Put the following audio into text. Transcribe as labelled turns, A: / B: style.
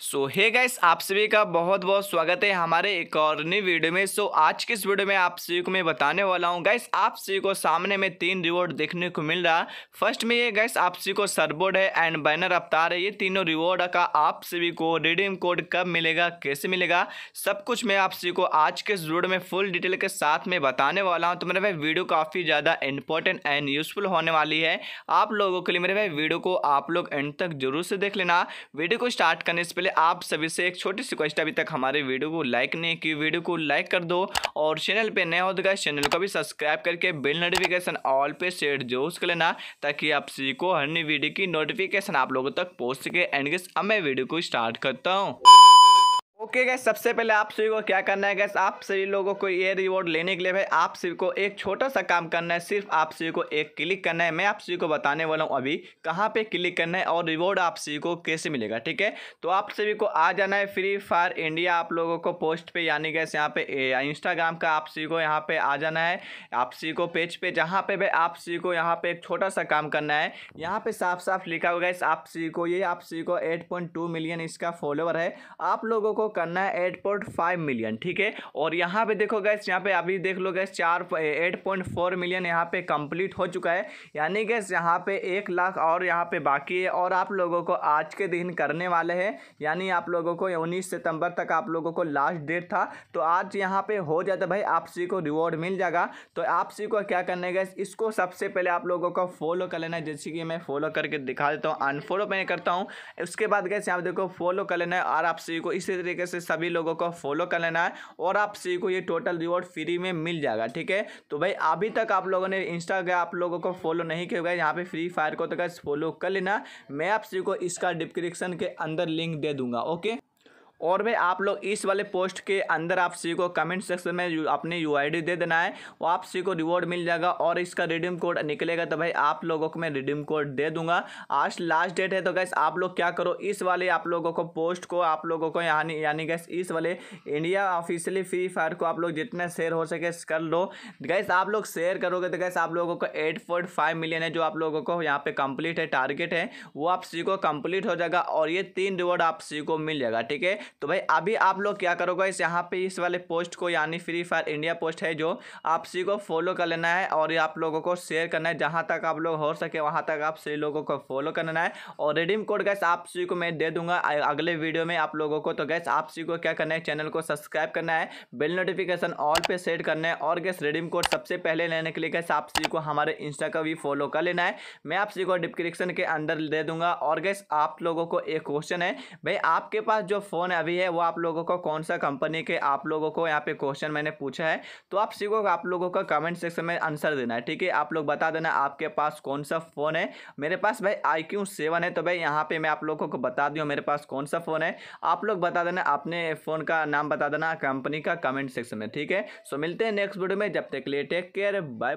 A: सो hey guys आप सभी का बहुत बहुत स्वागत है हमारे एक और नई वीडियो में सो so, आज के इस वीडियो में आप सभी को मैं बताने वाला हूँ गाइस आप सभी को सामने में तीन रिवॉर्ड देखने को मिल रहा फर्स्ट में ये गाइस आप सभी को सरबोर्ड है एंड बैनर अवतार है ये तीनों रिवॉर्ड का आप सभी को रिडीम कोड कब मिलेगा कैसे मिलेगा सब कुछ मैं आप सभी को आज के इस वीडियो में फुल डिटेल के साथ में बताने वाला हूँ तो मेरे भाई वीडियो काफ़ी ज़्यादा इंपॉर्टेंट एंड यूजफुल होने वाली है आप लोगों के लिए मेरे भाई वीडियो को आप लोग एंड तक जरूर से देख लेना वीडियो को स्टार्ट करने से पहले पहले आप सभी से एक छोटी सी क्वेश्चन अभी तक हमारे वीडियो को लाइक नहीं की वीडियो को लाइक कर दो और चैनल पे नया हो तो गाइस चैनल को भी सब्सक्राइब करके बेल नोटिफिकेशन ऑल पे सेट जरूर कर लेना ताकि आप सभी को हर नई वीडियो की नोटिफिकेशन आप लोगों तक पहुंच सके एंड अब मैं वीडियो को स्टार्ट करता हूँ ओके गैस सबसे पहले आप सभी को क्या करना है गैस आप सभी लोगों को ये रिवॉर्ड लेने के लिए भाई आप सभी को एक छोटा सा काम करना है सिर्फ आप सभी को एक क्लिक करना है मैं आप सभी को बताने वाला हूँ अभी कहाँ पे क्लिक करना है और रिवॉर्ड आप सभी को कैसे मिलेगा ठीक है तो आप सभी को आ जाना है फ्री फायर इंडिया आप लोगों को पोस्ट पर यानी गैस यहाँ पे इंस्टाग्राम का आप सभी को यहाँ पे आ जाना है आप सभी को पेज पर जहाँ पे भाई आप सभी को यहाँ पे एक छोटा सा काम करना है यहाँ पे साफ साफ लिखा हुआ गैस आप सभी को ये आप सभी को एट मिलियन इसका फॉलोअर है आप लोगों को करना है एट पॉइंट फाइव मिलियन ठीक है और यहाँ पे देखो गैस यहाँ पे अभी देख लो गैस चार एट पॉइंट फोर मिलियन यहाँ पे कंप्लीट हो चुका है यानी गैस यहाँ पे एक लाख और यहाँ पे बाकी है और आप लोगों को आज के दिन करने वाले हैं यानी आप लोगों को उन्नीस सितंबर तक आप लोगों को लास्ट डेट था तो आज यहाँ पे हो जाता भाई आपसी को रिवॉर्ड मिल जाएगा तो आपसी को क्या करना है गैस इसको सबसे पहले आप लोगों को फॉलो कर लेना है जैसे कि मैं फॉलो करके दिखा देता हूँ अनफॉलो मैं करता हूँ उसके बाद गैस यहाँ देखो फॉलो कर लेना है और आपसी को इसी तरीके से सभी लोगों को फॉलो कर लेना है और आप सी को ये टोटल रिवॉर्ड फ्री में मिल जाएगा ठीक है तो भाई अभी तक आप लोगों ने इंस्टाग्राम आप लोगों को फॉलो नहीं किया यहाँ पे फ्री फायर को तो फॉलो कर लेना मैं आप सी को इसका डिस्क्रिप्शन के अंदर लिंक दे दूंगा ओके और भाई आप लोग इस वाले पोस्ट के अंदर आप सी को कमेंट सेक्शन में यू, आई यू दे देना है वो आप सी को रिवॉर्ड मिल जाएगा और इसका रिडीम कोड निकलेगा तो भाई आप लोगों को मैं रिडीम कोड दे दूंगा आज लास्ट डेट है तो गैस आप लोग क्या करो इस वाले आप लोगों को पोस्ट को आप लोगों को यानी यानी गैस इस वाले इंडिया ऑफिशियली फ्री फायर को आप लोग जितना शेयर हो सके कर लो गैस आप लोग शेयर करोगे तो गैस आप लोगों को एट मिलियन है जो आप लोगों को यहाँ पे कंप्लीट है टारगेट है वो आप सी को कम्प्लीट हो जाएगा और ये तीन रिवॉर्ड आप सी को मिल जाएगा ठीक है तो भाई अभी आप लोग क्या करोगे इस यहाँ पे इस वाले पोस्ट को यानी फ्री फायर इंडिया पोस्ट है जो आप सी को फॉलो कर लेना है और आप लोगों को शेयर करना है जहाँ तक आप लोग हो सके वहाँ तक आप सी लोगों को फॉलो करना है और रिडीम कोड गैस आप सी को मैं दे दूंगा अगले वीडियो में आप लोगों को तो गैस आप सी को क्या करना है चैनल को सब्सक्राइब करना है बिल नोटिफिकेशन ऑल पे सेट करना है और गैस रिडीम कोड सबसे पहले लेने के लिए गैस आप सी को हमारे इंस्टा का भी फॉलो कर लेना है मैं आप सी को डिस्क्रिप्शन के अंदर दे दूंगा और गैस आप लोगों को एक क्वेश्चन है भाई आपके पास जो फ़ोन है अभी है वो आप लोगों को कौन सा कंपनी के आप लोगों को यहाँ पे क्वेश्चन मैंने पूछा है तो आप सी को आप लोगों का कमेंट सेक्शन में आंसर देना है ठीक है आप लोग बता देना आपके पास कौन सा फ़ोन है मेरे पास भाई आई क्यू सेवन है तो भाई यहाँ पे मैं आप लोगों को बता दूँ मेरे पास कौन सा फ़ोन है आप लोग बता देना अपने फ़ोन का नाम बता देना कंपनी का कमेंट सेक्शन में ठीक है सो मिलते हैं नेक्स्ट वीडियो में जब तक लिए टेक केयर बाय